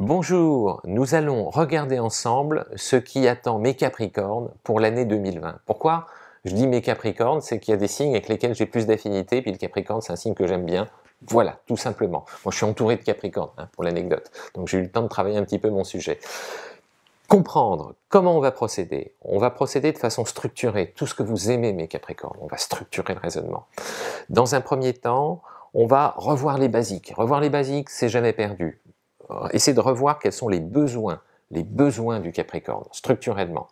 Bonjour, nous allons regarder ensemble ce qui attend mes Capricornes pour l'année 2020. Pourquoi je dis mes Capricornes C'est qu'il y a des signes avec lesquels j'ai plus d'affinité, puis le Capricorne c'est un signe que j'aime bien. Voilà, tout simplement. Moi je suis entouré de Capricornes, hein, pour l'anecdote, donc j'ai eu le temps de travailler un petit peu mon sujet. Comprendre comment on va procéder. On va procéder de façon structurée, tout ce que vous aimez mes Capricornes, on va structurer le raisonnement. Dans un premier temps, on va revoir les basiques. Revoir les basiques, c'est jamais perdu. Euh, essayer de revoir quels sont les besoins, les besoins du Capricorne, structurellement.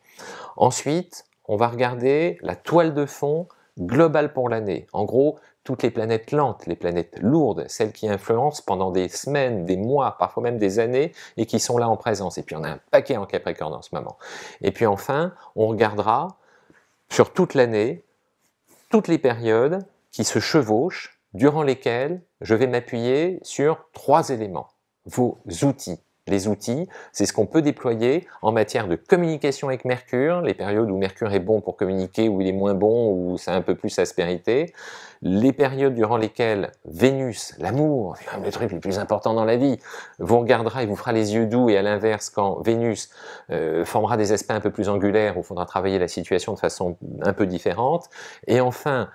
Ensuite, on va regarder la toile de fond globale pour l'année. En gros, toutes les planètes lentes, les planètes lourdes, celles qui influencent pendant des semaines, des mois, parfois même des années, et qui sont là en présence. Et puis on a un paquet en Capricorne en ce moment. Et puis enfin, on regardera sur toute l'année, toutes les périodes qui se chevauchent, durant lesquelles je vais m'appuyer sur trois éléments vos outils. Les outils, c'est ce qu'on peut déployer en matière de communication avec Mercure, les périodes où Mercure est bon pour communiquer, où il est moins bon, où c'est un peu plus aspérité, les périodes durant lesquelles Vénus, l'amour, le truc le plus important dans la vie, vous regardera et vous fera les yeux doux, et à l'inverse, quand Vénus euh, formera des aspects un peu plus angulaires, où faudra travailler la situation de façon un peu différente, et enfin,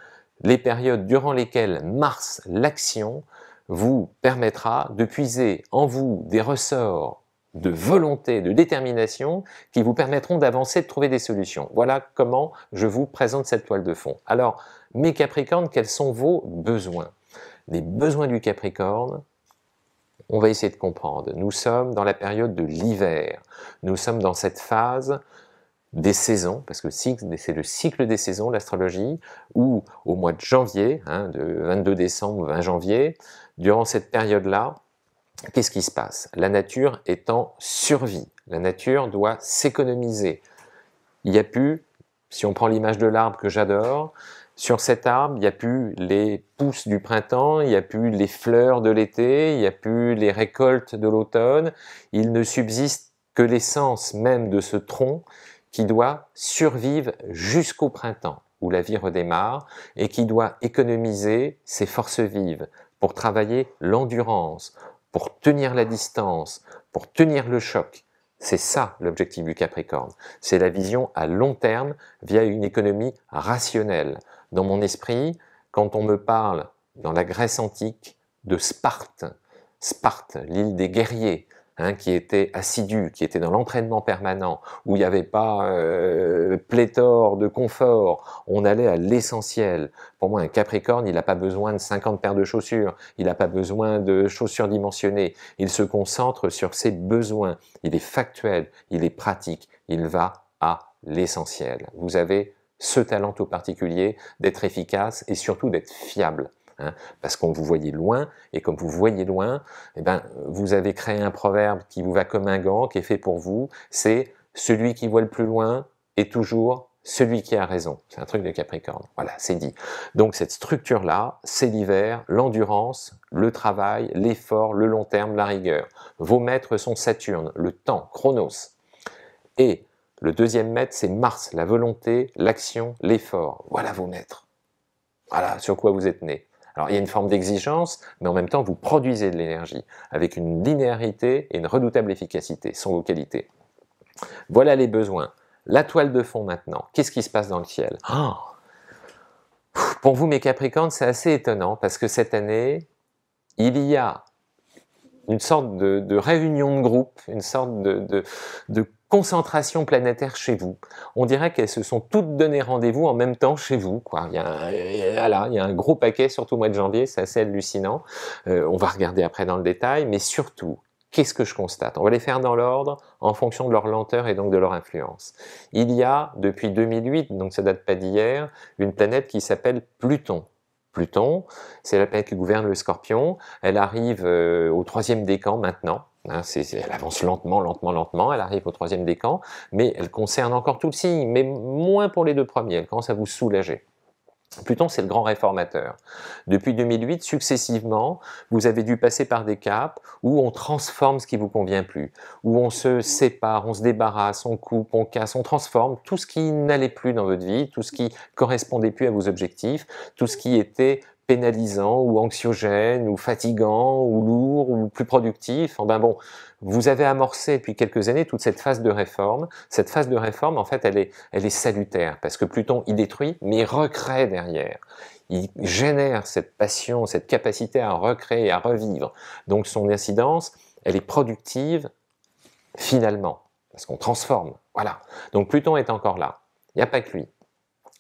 les périodes durant lesquelles Mars, l'action, vous permettra de puiser en vous des ressorts de volonté, de détermination qui vous permettront d'avancer, de trouver des solutions. Voilà comment je vous présente cette toile de fond. Alors, mes Capricornes, quels sont vos besoins Les besoins du Capricorne, on va essayer de comprendre. Nous sommes dans la période de l'hiver. Nous sommes dans cette phase des saisons, parce que c'est le cycle des saisons, l'astrologie, où au mois de janvier, hein, de 22 décembre 20 janvier, Durant cette période-là, qu'est-ce qui se passe La nature est en survie. La nature doit s'économiser. Il n'y a plus, si on prend l'image de l'arbre que j'adore, sur cet arbre, il n'y a plus les pousses du printemps, il n'y a plus les fleurs de l'été, il n'y a plus les récoltes de l'automne. Il ne subsiste que l'essence même de ce tronc qui doit survivre jusqu'au printemps où la vie redémarre et qui doit économiser ses forces vives, pour travailler l'endurance, pour tenir la distance, pour tenir le choc. C'est ça l'objectif du Capricorne. C'est la vision à long terme via une économie rationnelle. Dans mon esprit, quand on me parle dans la Grèce antique de Sparte, Sparte, l'île des guerriers, Hein, qui était assidu, qui était dans l'entraînement permanent, où il n'y avait pas euh, pléthore de confort, on allait à l'essentiel. Pour moi, un Capricorne, il n'a pas besoin de 50 paires de chaussures, il n'a pas besoin de chaussures dimensionnées, il se concentre sur ses besoins, il est factuel, il est pratique, il va à l'essentiel. Vous avez ce talent tout particulier d'être efficace et surtout d'être fiable. Hein, parce qu'on vous voyait loin, et comme vous voyez loin, eh ben, vous avez créé un proverbe qui vous va comme un gant, qui est fait pour vous, c'est « celui qui voit le plus loin est toujours celui qui a raison ». C'est un truc de Capricorne, voilà, c'est dit. Donc cette structure-là, c'est l'hiver, l'endurance, le travail, l'effort, le long terme, la rigueur. Vos maîtres sont Saturne, le temps, Chronos. Et le deuxième maître, c'est Mars, la volonté, l'action, l'effort. Voilà vos maîtres. Voilà sur quoi vous êtes nés. Alors il y a une forme d'exigence, mais en même temps vous produisez de l'énergie avec une linéarité et une redoutable efficacité, sans qualités. Voilà les besoins. La toile de fond maintenant. Qu'est-ce qui se passe dans le ciel ah! Pour vous mes Capricornes, c'est assez étonnant parce que cette année, il y a une sorte de, réunion de groupe, une sorte de concentration planétaire chez vous. On dirait qu'elles se sont toutes données rendez-vous en même temps chez vous. Quoi. Il, y a un, il un gros paquet, surtout au mois de janvier, c'est assez hallucinant. Euh, on va regarder après dans le détail, mais surtout, qu'est-ce que je constate On va les faire dans l'ordre en fonction de leur lenteur et donc de leur influence. Il y a, depuis 2008, donc ça date pas d'hier, une planète qui s'appelle Pluton. Pluton, c'est la planète qui gouverne le scorpion. Elle arrive euh, au troisième décan maintenant, Hein, elle avance lentement, lentement, lentement, elle arrive au troisième décan, mais elle concerne encore tout le signe, mais moins pour les deux premiers, elle commence à vous soulager. Pluton, c'est le grand réformateur. Depuis 2008, successivement, vous avez dû passer par des caps où on transforme ce qui vous convient plus, où on se sépare, on se débarrasse, on coupe, on casse, on transforme tout ce qui n'allait plus dans votre vie, tout ce qui correspondait plus à vos objectifs, tout ce qui était pénalisant ou anxiogène ou fatigant ou lourd ou plus productif. Eh ben bon, vous avez amorcé depuis quelques années toute cette phase de réforme. Cette phase de réforme, en fait, elle est, elle est salutaire parce que Pluton, y détruit, mais il recrée derrière. Il génère cette passion, cette capacité à recréer, à revivre. Donc son incidence, elle est productive finalement parce qu'on transforme. Voilà. Donc Pluton est encore là. Il n'y a pas que lui.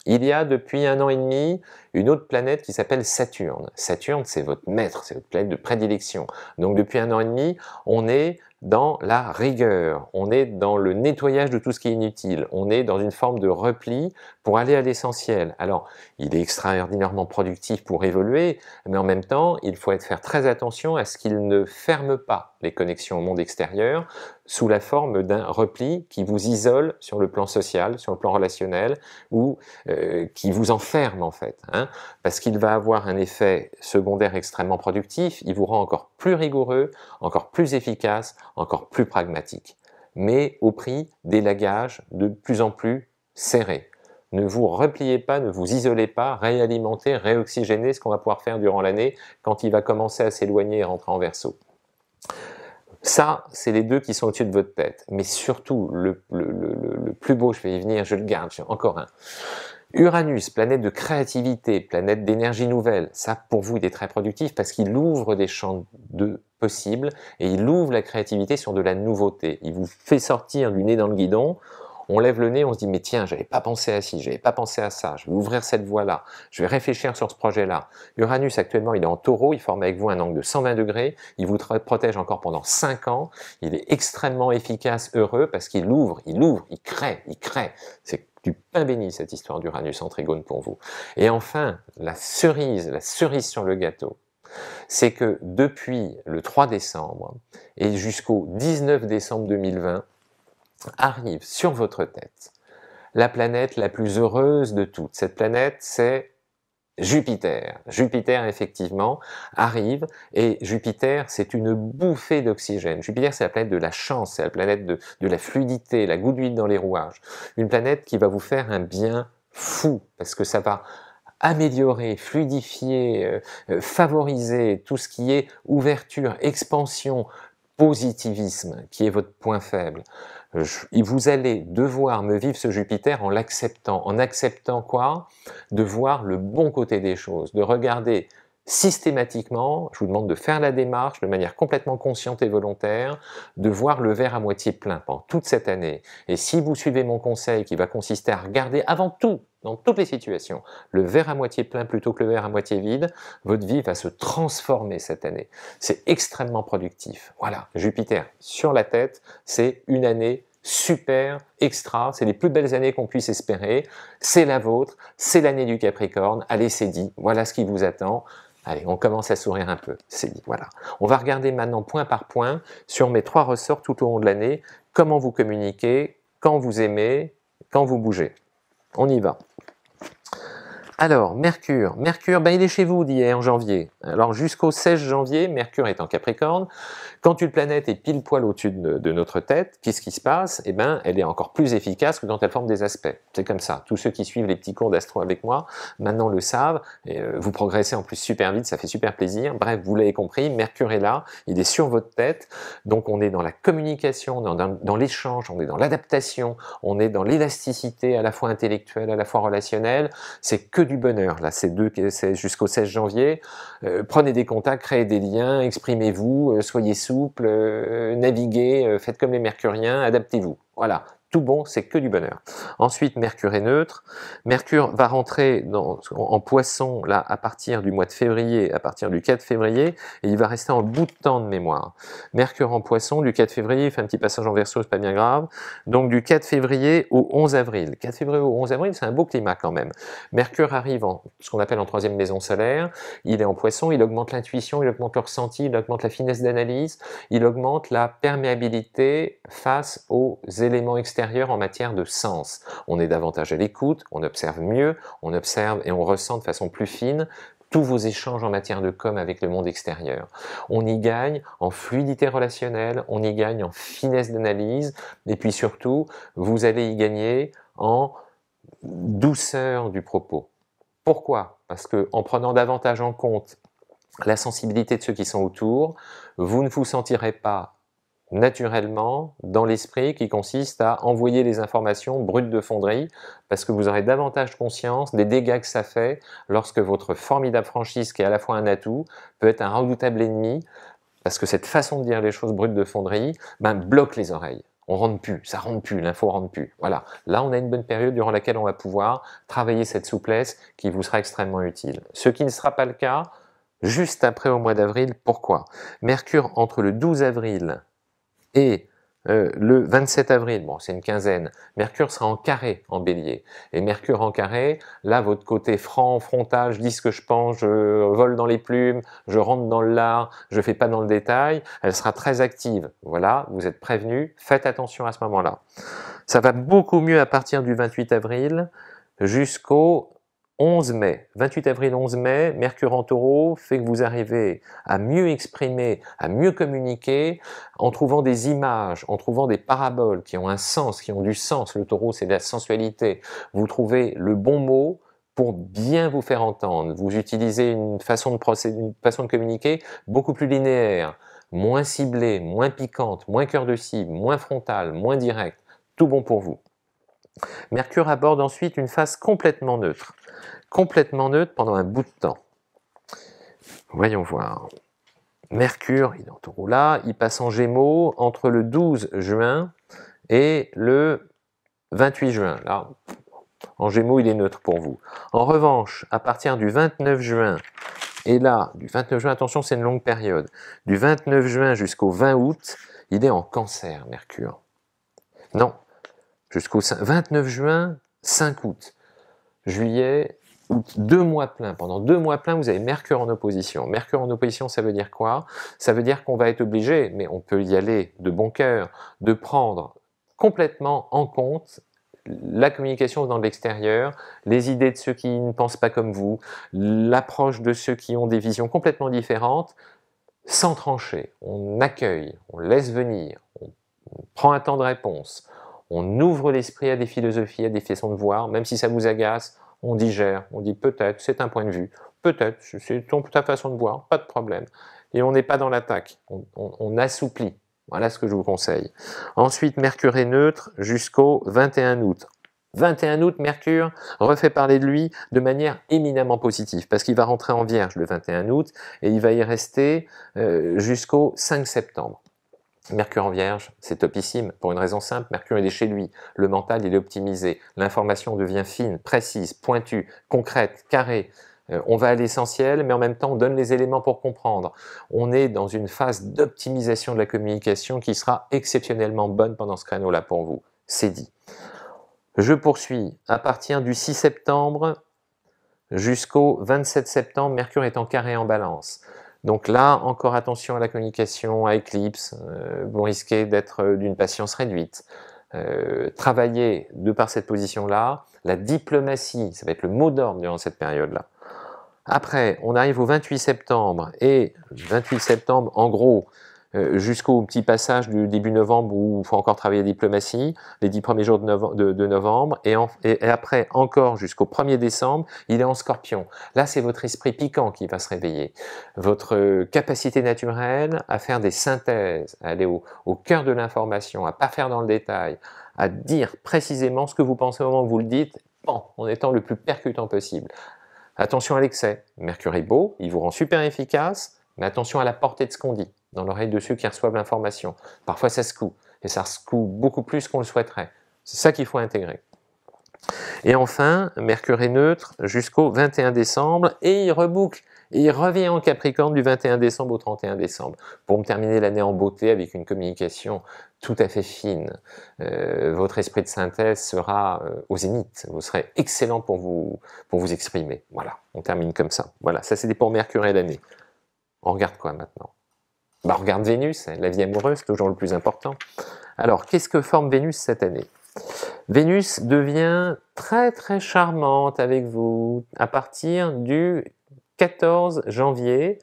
Il y a depuis un an et demi une autre planète qui s'appelle Saturne. Saturne, c'est votre maître, c'est votre planète de prédilection. Donc depuis un an et demi, on est dans la rigueur, on est dans le nettoyage de tout ce qui est inutile, on est dans une forme de repli pour aller à l'essentiel. Alors, il est extraordinairement productif pour évoluer, mais en même temps, il faut faire très attention à ce qu'il ne ferme pas les connexions au monde extérieur sous la forme d'un repli qui vous isole sur le plan social, sur le plan relationnel, ou euh, qui vous enferme en fait, hein. parce qu'il va avoir un effet secondaire extrêmement productif, il vous rend encore rigoureux, encore plus efficace, encore plus pragmatique, mais au prix d'élagages de plus en plus serrés. Ne vous repliez pas, ne vous isolez pas, réalimentez, réoxygénez ce qu'on va pouvoir faire durant l'année quand il va commencer à s'éloigner et rentrer en verso. Ça, c'est les deux qui sont au-dessus de votre tête. Mais surtout, le, le, plus beau, je vais y venir, je le garde, j'ai encore un. Uranus, planète de créativité, planète d'énergie nouvelle, ça pour vous il est très productif parce qu'il ouvre des champs de possibles et il ouvre la créativité sur de la nouveauté. Il vous fait sortir du nez dans le guidon, on lève le nez, on se dit mais tiens, j'avais pas pensé à ci, j'avais pas pensé à ça, je vais ouvrir cette voie-là, je vais réfléchir sur ce projet-là. Uranus actuellement il est en taureau, il forme avec vous un angle de 120 degrés, il vous protège encore pendant 5 ans, il est extrêmement efficace, heureux parce qu'il ouvre, il ouvre, il crée, il crée. C'est du pain béni, cette histoire d'Uranus en trigone pour vous. Et enfin, la cerise, la cerise sur le gâteau, c'est que depuis le 3 décembre et jusqu'au 19 décembre 2020, arrive sur votre tête la planète la plus heureuse de toutes. Cette planète, c'est Jupiter. Jupiter, effectivement, arrive et Jupiter, c'est une bouffée d'oxygène. Jupiter, c'est la planète de la chance, c'est la planète de, la fluidité, la goutte d'huile dans les rouages. Une planète qui va vous faire un bien fou parce que ça va améliorer, fluidifier, euh, euh, favoriser tout ce qui est ouverture, expansion, positivisme qui est votre point faible. vous allez devoir me vivre ce Jupiter en l'acceptant. En acceptant quoi De voir le bon côté des choses, de regarder systématiquement, je vous demande de faire la démarche de manière complètement consciente et volontaire, de voir le verre à moitié plein pendant toute cette année. Et si vous suivez mon conseil qui va consister à regarder avant tout, dans toutes les situations, le verre à moitié plein plutôt que le verre à moitié vide, votre vie va se transformer cette année. C'est extrêmement productif. Voilà, Jupiter sur la tête, c'est une année super, extra, c'est les plus belles années qu'on puisse espérer, c'est la vôtre, c'est l'année du Capricorne, allez c'est dit, voilà ce qui vous attend, Allez, on commence à sourire un peu. C'est dit, voilà. On va regarder maintenant point par point sur mes trois ressorts tout au long de l'année, comment vous communiquez, quand vous aimez, quand vous bougez. On y va. Alors, Mercure. Mercure, ben, il est chez vous, d'hier en janvier. Alors, jusqu'au 16 janvier, Mercure est en Capricorne. Quand une planète est pile poil au-dessus de, notre tête, qu'est-ce qui se passe Eh ben, elle est encore plus efficace que quand elle forme des aspects. C'est comme ça. Tous ceux qui suivent les petits cours d'astro avec moi, maintenant le savent. Euh, vous progressez en plus super vite, ça fait super plaisir. Bref, vous l'avez compris, Mercure est là, il est sur votre tête. Donc, on est dans la communication, dans, dans l'échange, on est dans l'adaptation, on est dans l'élasticité à la fois intellectuelle, à la fois relationnelle. C'est que du bonheur, là, c'est deux, jusqu'au 16 janvier. Euh, prenez des contacts, créez des liens, exprimez-vous, euh, soyez souple, euh, naviguez, faites comme les mercuriens, adaptez-vous. Voilà, tout bon, c'est que du bonheur. Ensuite, Mercure est neutre. Mercure va rentrer dans, en poisson là à partir du mois de février, à partir du 4 février, et il va rester en bout de temps de mémoire. Mercure en poisson du 4 février, il fait un petit passage en verso, c'est pas bien grave. Donc du 4 février au 11 avril. 4 février au 11 avril, c'est un beau climat quand même. Mercure arrive en ce qu'on appelle en troisième maison solaire, il est en poisson, il augmente l'intuition, il augmente le ressenti, il augmente la finesse d'analyse, il augmente la perméabilité face aux éléments externes en matière de sens. On est davantage à l'écoute, on observe mieux, on observe et on ressent de façon plus fine tous vos échanges en matière de com avec le monde extérieur. On y gagne en fluidité relationnelle, on y gagne en finesse d'analyse, et puis surtout, vous allez y gagner en douceur du propos. Pourquoi Parce que en prenant davantage en compte la sensibilité de ceux qui sont autour, vous ne vous sentirez pas naturellement dans l'esprit qui consiste à envoyer les informations brutes de fonderie parce que vous aurez davantage conscience des dégâts que ça fait lorsque votre formidable franchise qui est à la fois un atout peut être un redoutable ennemi parce que cette façon de dire les choses brutes de fonderie ben, bloque les oreilles. On rentre plus, ça rentre plus, l'info rentre plus. Voilà. Là, on a une bonne période durant laquelle on va pouvoir travailler cette souplesse qui vous sera extrêmement utile. Ce qui ne sera pas le cas juste après au mois d'avril. Pourquoi Mercure, entre le 12 avril et euh, le 27 avril, bon c'est une quinzaine, Mercure sera en carré en bélier. Et Mercure en carré, là votre côté franc, frontage, je dis ce que je pense, je vole dans les plumes, je rentre dans le lard, je fais pas dans le détail, elle sera très active. Voilà, vous êtes prévenu, faites attention à ce moment-là. Ça va beaucoup mieux à partir du 28 avril jusqu'au 11 mai, 28 avril, 11 mai, Mercure en taureau fait que vous arrivez à mieux exprimer, à mieux communiquer en trouvant des images, en trouvant des paraboles qui ont un sens, qui ont du sens. Le taureau, c'est de la sensualité. Vous trouvez le bon mot pour bien vous faire entendre. Vous utilisez une façon de, procéder, une façon de communiquer beaucoup plus linéaire, moins ciblée, moins piquante, moins cœur de cible, moins frontale, moins directe. Tout bon pour vous. Mercure aborde ensuite une phase complètement neutre, complètement neutre pendant un bout de temps. Voyons voir. Mercure, il est en là, il passe en gémeaux entre le 12 juin et le 28 juin. Là, en gémeaux, il est neutre pour vous. En revanche, à partir du 29 juin, et là, du 29 juin, attention, c'est une longue période, du 29 juin jusqu'au 20 août, il est en cancer, Mercure. Non, jusqu'au 29 juin, 5 août, juillet, août, deux mois pleins. Pendant deux mois pleins, vous avez Mercure en opposition. Mercure en opposition, ça veut dire quoi Ça veut dire qu'on va être obligé, mais on peut y aller de bon cœur, de prendre complètement en compte la communication dans l'extérieur, les idées de ceux qui ne pensent pas comme vous, l'approche de ceux qui ont des visions complètement différentes, sans trancher. On accueille, on laisse venir, on prend un temps de réponse, on ouvre l'esprit à des philosophies, à des façons de voir, même si ça vous agace, on digère, on dit peut-être, c'est un point de vue, peut-être, c'est ta façon de voir, pas de problème. Et on n'est pas dans l'attaque, on, assouplit. Voilà ce que je vous conseille. Ensuite, Mercure est neutre jusqu'au 21 août. 21 août, Mercure refait parler de lui de manière éminemment positive, parce qu'il va rentrer en Vierge le 21 août, et il va y rester euh, jusqu'au 5 septembre. Mercure en vierge, c'est topissime, pour une raison simple, Mercure est chez lui, le mental il est optimisé, l'information devient fine, précise, pointue, concrète, carrée, euh, on va à l'essentiel, mais en même temps on donne les éléments pour comprendre. On est dans une phase d'optimisation de la communication qui sera exceptionnellement bonne pendant ce créneau-là pour vous, c'est dit. Je poursuis, à partir du 6 septembre jusqu'au 27 septembre, Mercure est en carré en balance. Donc là, encore attention à la communication à Eclipse, euh, vous risquez d'être euh, d'une patience réduite. Euh, travailler de par cette position-là, la diplomatie, ça va être le mot d'ordre durant cette période-là. Après, on arrive au 28 septembre, et 28 septembre, en gros, euh, jusqu'au petit passage du début novembre où il faut encore travailler la diplomatie, les dix premiers jours de novembre, et, après encore jusqu'au 1er décembre, il est en scorpion. Là, c'est votre esprit piquant qui va se réveiller, votre capacité naturelle à faire des synthèses, à aller au, au cœur de l'information, à pas faire dans le détail, à dire précisément ce que vous pensez au moment où vous le dites, en étant le plus percutant possible. Attention à l'excès. Mercure est beau, il vous rend super efficace, mais attention à la portée de ce qu'on dit dans l'oreille ceux qui reçoivent l'information. Parfois ça secoue, et ça secoue beaucoup plus qu'on le souhaiterait. C'est ça qu'il faut intégrer. Et enfin, Mercure est neutre jusqu'au 21 décembre, et il reboucle, et il revient en Capricorne du 21 décembre au 31 décembre, pour me terminer l'année en beauté avec une communication tout à fait fine. Euh, votre esprit de synthèse sera euh, au zénith, vous serez excellent pour vous, pour vous exprimer. Voilà, on termine comme ça. Voilà, ça c'était pour Mercure et l'année. On regarde quoi maintenant bah, regarde Vénus, hein, la vie amoureuse, toujours le plus important. Alors, qu'est-ce que forme Vénus cette année Vénus devient très très charmante avec vous à partir du 14 janvier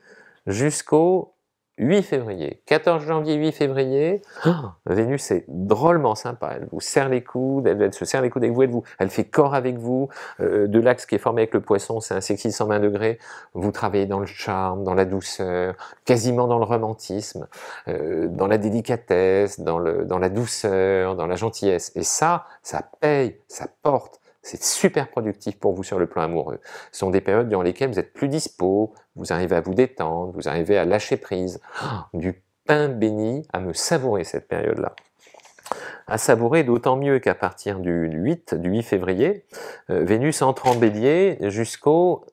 jusqu'au 8 février, 14 janvier, 8 février, oh, Vénus est drôlement sympa. Elle vous serre les coudes, elle, elle, se serre les coudes avec vous, elle, fait corps avec vous. Euh, de l'axe qui est formé avec le poisson, c'est un sexy 120 degrés. Vous travaillez dans le charme, dans la douceur, quasiment dans le romantisme, euh, dans la délicatesse, dans, le, dans la douceur, dans la gentillesse. Et ça, ça paye, ça porte, c'est super productif pour vous sur le plan amoureux. Ce sont des périodes durant lesquelles vous êtes plus dispo, vous arrivez à vous détendre, vous arrivez à lâcher prise. Oh, du pain béni à me savourer cette période-là à savourer, d'autant mieux qu'à partir du 8, du 8 février, euh, Vénus entre en bélier jusqu'au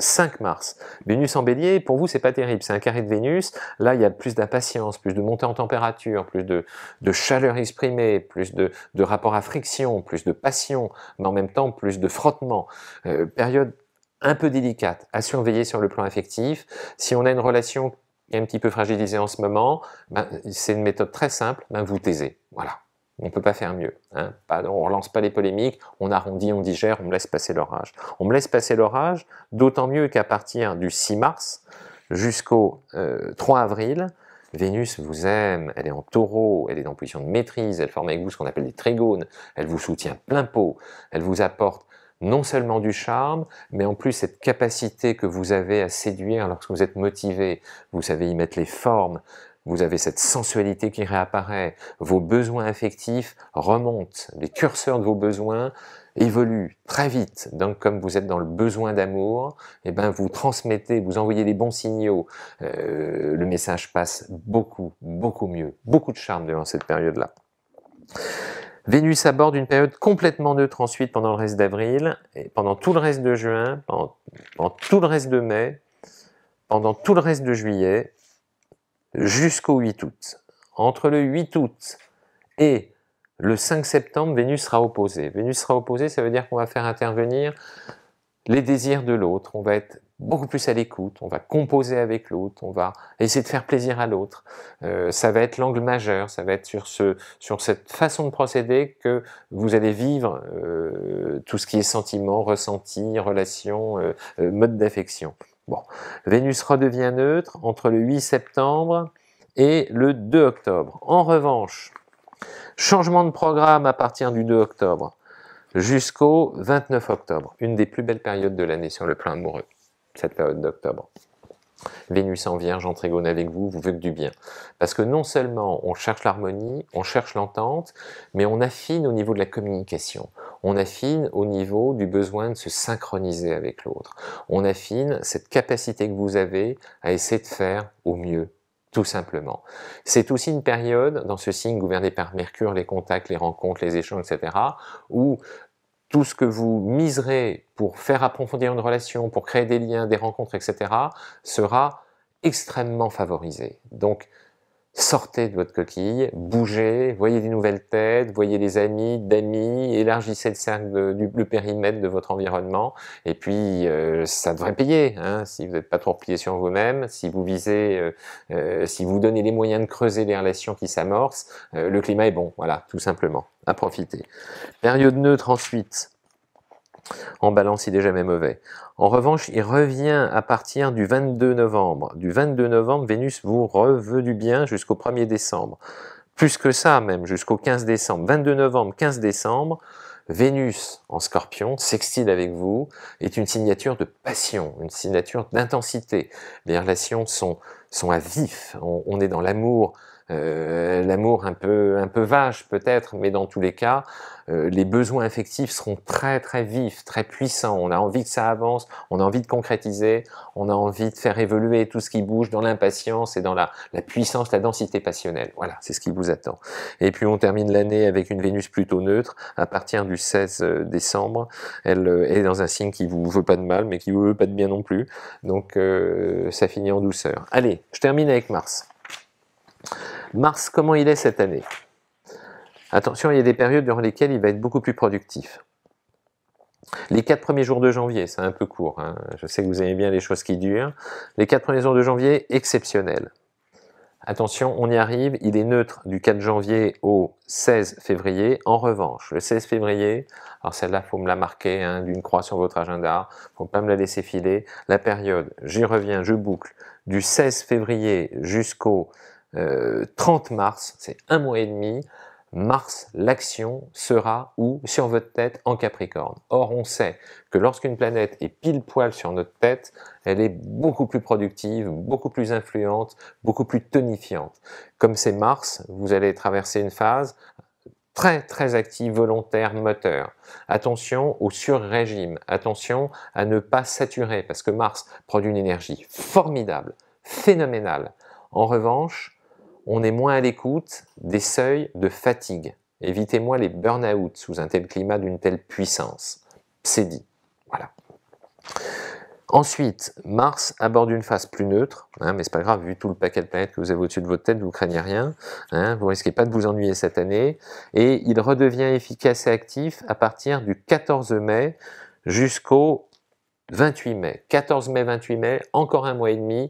5 Mars. Vénus en bélier, pour vous, c'est pas terrible, c'est un carré de Vénus. Là, il y a plus d'impatience, plus de montée en température, plus de, chaleur exprimée, plus de, rapport à friction, plus de passion, mais en même temps plus de frottement. Euh, période un peu délicate à surveiller sur le plan affectif. Si on a une relation qui est un petit peu fragilisée en ce moment, ben, c'est une méthode très simple, ben vous taisez. Voilà. On ne peut pas faire mieux. Hein. on ne relance pas les polémiques, on arrondit, on digère, on me laisse passer l'orage. On me laisse passer l'orage, d'autant mieux qu'à partir du 6 mars jusqu'au 3 euh, avril, Vénus vous aime, elle est en taureau, elle est en position de maîtrise, elle forme avec vous ce qu'on appelle des trigones, elle vous soutient plein pot, elle vous apporte non seulement du charme, mais en plus cette capacité que vous avez à séduire lorsque vous êtes motivé, vous savez y mettre les formes, vous avez cette sensualité qui réapparaît, vos besoins affectifs remontent, les curseurs de vos besoins évoluent très vite. Donc comme vous êtes dans le besoin d'amour, eh ben vous transmettez, vous envoyez des bons signaux, euh, le message passe beaucoup, beaucoup mieux, beaucoup de charme durant cette période-là. Vénus aborde une période complètement neutre ensuite pendant le reste d'avril, et pendant tout le reste de juin, pendant tout le reste de mai, pendant tout le reste de juillet, jusqu'au 8 août. Entre le 8 août et le 5 septembre, Vénus sera opposée. Vénus sera opposée, ça veut dire qu'on va faire intervenir les désirs de l'autre, on va être beaucoup plus à l'écoute, on va composer avec l'autre, on va essayer de faire plaisir à l'autre. Euh, ça va être l'angle majeur, ça va être sur, ce, sur cette façon de procéder que vous allez vivre euh, tout ce qui est sentiment, ressenti, relation, euh, mode d'affection. Bon, Vénus redevient neutre entre le 8 septembre et le 2 octobre. En revanche, changement de programme à partir du 2 octobre jusqu'au 29 octobre, une des plus belles périodes de l'année sur le plan amoureux, cette période d'octobre. Vénus en Vierge, en Trigone avec vous, vous veut du bien. Parce que non seulement on cherche l'harmonie, on cherche l'entente, mais on affine au niveau de la communication on affine au niveau du besoin de se synchroniser avec l'autre. On affine cette capacité que vous avez à essayer de faire au mieux tout simplement. C'est aussi une période, dans ce signe gouverné par Mercure, les contacts, les rencontres, les échanges, etc., où tout ce que vous miserez pour faire approfondir une relation, pour créer des liens, des rencontres, etc., sera extrêmement favorisé. Donc, sortez de votre coquille, bougez, voyez des nouvelles têtes, voyez les amis, d'amis, élargissez le cercle, du, le périmètre de votre environnement, et puis euh, ça devrait payer, hein, si vous n'êtes pas trop replié sur vous-même, si vous visez, euh, euh, si vous donnez les moyens de creuser les relations qui s'amorcent, le climat est bon, voilà, tout simplement, à profiter. Période neutre ensuite, en balance, il est jamais mauvais. En revanche, il revient à partir du 22 novembre. Du 22 novembre, Vénus vous reveut du bien jusqu'au 1er décembre. Plus que ça même, jusqu'au 15 décembre. 22 novembre, 15 décembre, Vénus en scorpion, sextile avec vous, est une signature de passion, une signature d'intensité. Les relations sont, sont à vif, on, on est dans l'amour, euh, l'amour un peu, un peu vache peut-être, mais dans tous les cas, euh, les besoins affectifs seront très très vifs, très puissants. On a envie que ça avance, on a envie de concrétiser, on a envie de faire évoluer tout ce qui bouge dans l'impatience et dans la, puissance, la densité passionnelle. Voilà, c'est ce qui vous attend. Et puis on termine l'année avec une Vénus plutôt neutre. À partir du 16 euh, décembre, elle est dans un signe qui vous veut pas de mal, mais qui vous veut pas de bien non plus. Donc ça finit en douceur. Allez, je termine avec Mars. Mars, comment il est cette année Attention, il y a des périodes durant lesquelles il va être beaucoup plus productif. Les quatre premiers jours de janvier, c'est un peu court, hein. je sais que vous aimez bien les choses qui durent. Les quatre premiers jours de janvier, exceptionnel. Attention, on y arrive, il est neutre du 4 janvier au 16 février. En revanche, le 16 février, alors celle-là, faut me la marquer hein, d'une croix sur votre agenda, faut pas me la laisser filer. La période, j'y reviens, je boucle, du 16 février jusqu'au 30 euh, mars, c'est un mois et demi, Mars, l'action sera ou sur votre tête en Capricorne. Or, on sait que lorsqu'une planète est pile poil sur notre tête, elle est beaucoup plus productive, beaucoup plus influente, beaucoup plus tonifiante. Comme c'est Mars, vous allez traverser une phase très très active volontaire, moteur. Attention au sur-régime, attention à ne pas saturer, parce que Mars produit une énergie formidable, phénoménale. En revanche, on est moins à l'écoute des seuils de fatigue. Évitez-moi les burn-out sous un tel climat d'une telle puissance. C'est dit. Voilà. Ensuite, Mars aborde une phase plus neutre, mais hein, mais c'est pas grave, vu tout le paquet de planètes que vous avez au-dessus de votre tête, vous craignez rien, vous hein, vous risquez pas de vous ennuyer cette année, et il redevient efficace et actif à partir du 14 mai jusqu'au 28 mai. 14 mai, 28 mai, encore un mois et demi,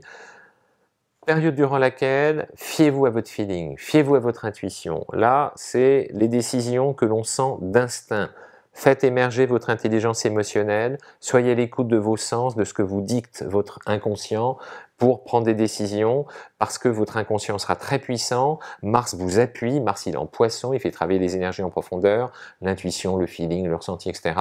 Période durant laquelle fiez-vous à votre feeling, fiez-vous à votre intuition. Là, c'est les décisions que l'on sent d'instinct. Faites émerger votre intelligence émotionnelle, soyez à l'écoute de vos sens, de ce que vous dicte votre inconscient pour prendre des décisions, parce que votre inconscient sera très puissant, Mars vous appuie, Mars il est en poisson, il fait travailler les énergies en profondeur, l'intuition, le feeling, le ressenti, etc.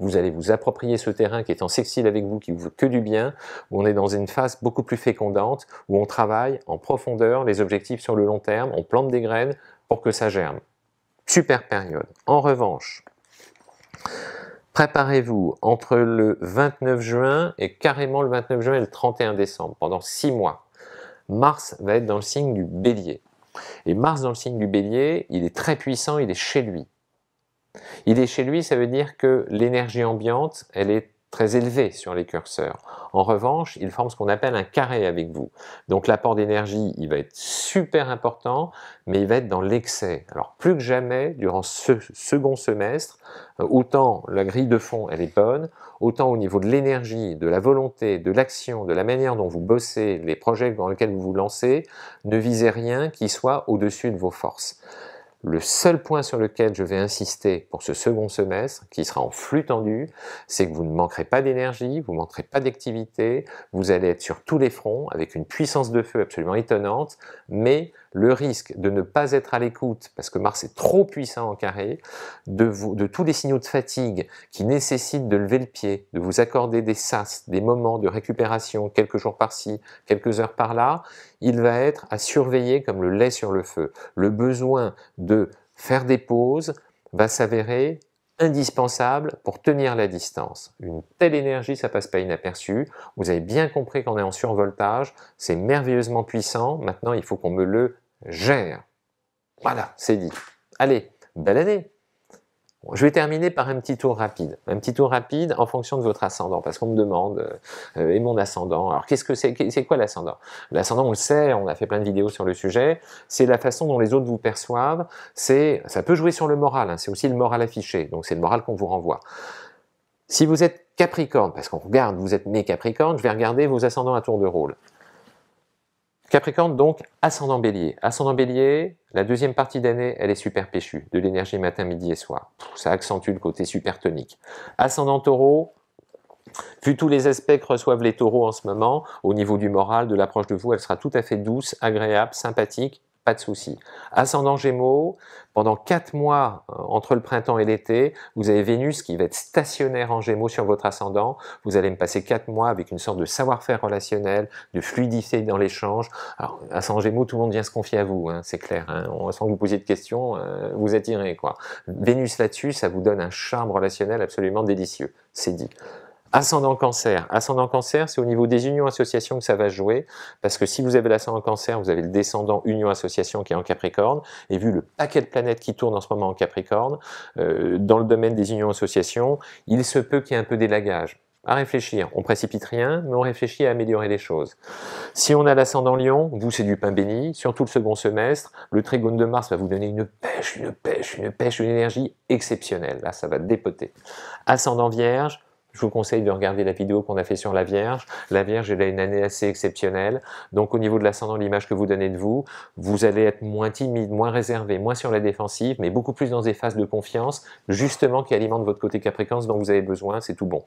Vous allez vous approprier ce terrain qui est en sextile avec vous, qui vous veut que du bien, on est dans une phase beaucoup plus fécondante, où on travaille en profondeur les objectifs sur le long terme, on plante des graines pour que ça germe. Super période. En revanche, Préparez-vous entre le 29 juin et carrément le 29 juin et le 31 décembre, pendant six mois. Mars va être dans le signe du bélier. Et Mars dans le signe du bélier, il est très puissant, il est chez lui. Il est chez lui, ça veut dire que l'énergie ambiante, elle est très élevé sur les curseurs. En revanche, il forme ce qu'on appelle un carré avec vous. Donc l'apport d'énergie, il va être super important, mais il va être dans l'excès. Alors plus que jamais, durant ce second semestre, euh, autant la grille de fond, elle est bonne, autant au niveau de l'énergie, de la volonté, de l'action, de la manière dont vous bossez, les projets dans lesquels vous vous lancez, ne visez rien qui soit au-dessus de vos forces. Le seul point sur lequel je vais insister pour ce second semestre, qui sera en flux tendu, c'est que vous ne manquerez pas d'énergie, vous ne manquerez pas d'activité, vous allez être sur tous les fronts avec une puissance de feu absolument étonnante, mais le risque de ne pas être à l'écoute parce que Mars est trop puissant en carré, de, tous les signaux de fatigue qui nécessitent de lever le pied, de vous accorder des sas, des moments de récupération, quelques jours par-ci, quelques heures par-là, il va être à surveiller comme le lait sur le feu. Le besoin de faire des pauses va s'avérer indispensable pour tenir la distance. Une telle énergie, ça passe pas inaperçu. Vous avez bien compris qu'on est en survoltage, c'est merveilleusement puissant. Maintenant, il faut qu'on me le gère. Voilà, c'est dit. Allez, belle année je vais terminer par un petit tour rapide. Un petit tour rapide en fonction de votre ascendant, parce qu'on me demande, euh, et mon ascendant Alors qu'est-ce que c'est C'est quoi l'ascendant L'ascendant, on le sait, on a fait plein de vidéos sur le sujet, c'est la façon dont les autres vous perçoivent, c'est, ça peut jouer sur le moral, hein. c'est aussi le moral affiché, donc c'est le moral qu'on vous renvoie. Si vous êtes Capricorne, parce qu'on regarde, vous êtes mes Capricorne, je vais regarder vos ascendants à tour de rôle. Capricorne donc, ascendant bélier. Ascendant bélier, la deuxième partie d'année, elle est super péchue, de l'énergie matin, midi et soir. Ça accentue le côté super tonique. Ascendant taureau, Vu tous les aspects que reçoivent les taureaux en ce moment, au niveau du moral, de l'approche de vous, elle sera tout à fait douce, agréable, sympathique, pas de souci. Ascendant Gémeaux, pendant quatre mois euh, entre le printemps et l'été, vous avez Vénus qui va être stationnaire en Gémeaux sur votre ascendant. Vous allez me passer quatre mois avec une sorte de savoir-faire relationnel, de fluidité dans l'échange. Alors, ascendant Gémeaux, tout le monde vient se confier à vous, hein, c'est clair. Hein. On, sans que vous posiez de questions, euh, vous attirez. Quoi. Vénus là-dessus, ça vous donne un charme relationnel absolument délicieux. C'est dit. Ascendant cancer. Ascendant cancer, c'est au niveau des unions associations que ça va jouer, parce que si vous avez l'ascendant cancer, vous avez le descendant union association qui est en Capricorne, et vu le paquet de planètes qui tournent en ce moment en Capricorne, euh, dans le domaine des unions associations, il se peut qu'il y ait un peu d'élagage à réfléchir. On précipite rien, mais on réfléchit à améliorer les choses. Si on a l'ascendant lion, vous c'est du pain béni, surtout le second semestre, le trigone de Mars va vous donner une pêche, une pêche, une pêche, une énergie exceptionnelle. Là, ça va dépoter. Ascendant vierge, je vous conseille de regarder la vidéo qu'on a fait sur la Vierge. La Vierge, elle a une année assez exceptionnelle. Donc au niveau de l'ascendant, l'image que vous donnez de vous, vous allez être moins timide, moins réservé, moins sur la défensive, mais beaucoup plus dans des phases de confiance, justement qui alimentent votre côté capricorne dont vous avez besoin, c'est tout bon.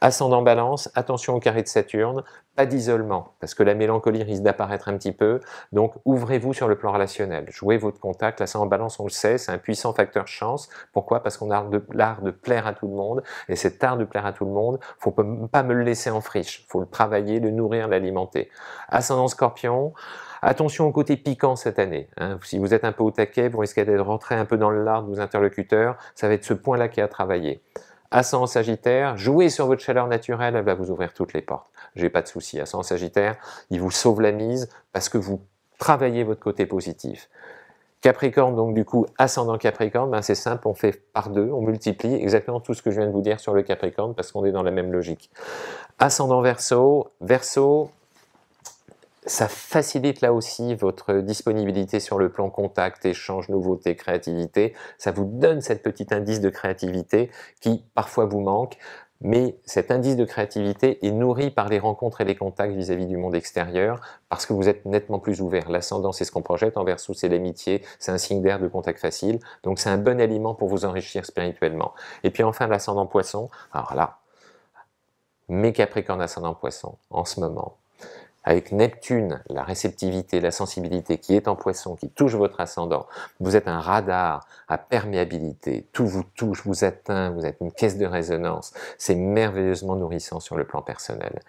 Ascendant balance, attention au carré de Saturne, pas d'isolement, parce que la mélancolie risque d'apparaître un petit peu. Donc ouvrez-vous sur le plan relationnel, jouez votre contact. L'ascendant balance, on le sait, c'est un puissant facteur chance. Pourquoi Parce qu'on a l'art de plaire à tout le monde, et cet art de plaire à tout tout le monde, faut pas me le laisser en friche, faut le travailler, le nourrir, l'alimenter. Ascendant scorpion, Attention au côté piquant cette année. Hein. Si vous êtes un peu au taquet, vous risquez d'être rentré un peu dans le lard de vos interlocuteurs. Ça va être ce point-là qui a travailler. Ascendant Sagittaire, jouez sur votre chaleur naturelle, elle va vous ouvrir toutes les portes. J'ai pas de souci. Ascendant Sagittaire, il vous sauve la mise parce que vous travaillez votre côté positif. Capricorne, donc du coup, ascendant Capricorne, ben, c'est simple, on fait par deux, on multiplie exactement tout ce que je viens de vous dire sur le Capricorne parce qu'on est dans la même logique. Ascendant Verseau, Verseau, ça facilite là aussi votre disponibilité sur le plan contact, échange, nouveauté, créativité. Ça vous donne cette petite indice de créativité qui parfois vous manque mais cet indice de créativité est nourri par les rencontres et les contacts vis-à-vis du monde extérieur, parce que vous êtes nettement plus ouvert. L'ascendant, c'est ce qu'on projette, en verso, c'est l'amitié, c'est un signe d'air de contact facile, donc c'est un bon aliment pour vous enrichir spirituellement. Et puis enfin, l'ascendant poisson, alors là, mes capricornes ascendant poisson, en ce moment, avec Neptune, la réceptivité, la sensibilité qui est en poisson, qui touche votre ascendant, vous êtes un radar à perméabilité, tout vous touche, vous atteint, vous êtes une caisse de résonance, c'est merveilleusement nourrissant sur le plan personnel.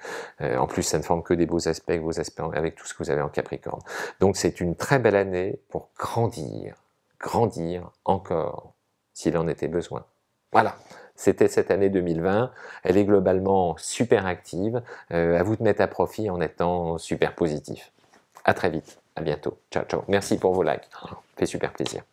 Euh, en plus, ça ne forme que des beaux aspects, vos aspects avec tout ce que vous avez en Capricorne. Donc c'est une très belle année pour grandir, grandir encore, s'il en était besoin. Voilà. C'était cette année 2020. Elle est globalement super active. Euh, à vous de mettre à profit en étant super positif. À très vite. À bientôt. Ciao, ciao. Merci pour vos likes. Ça fait super plaisir.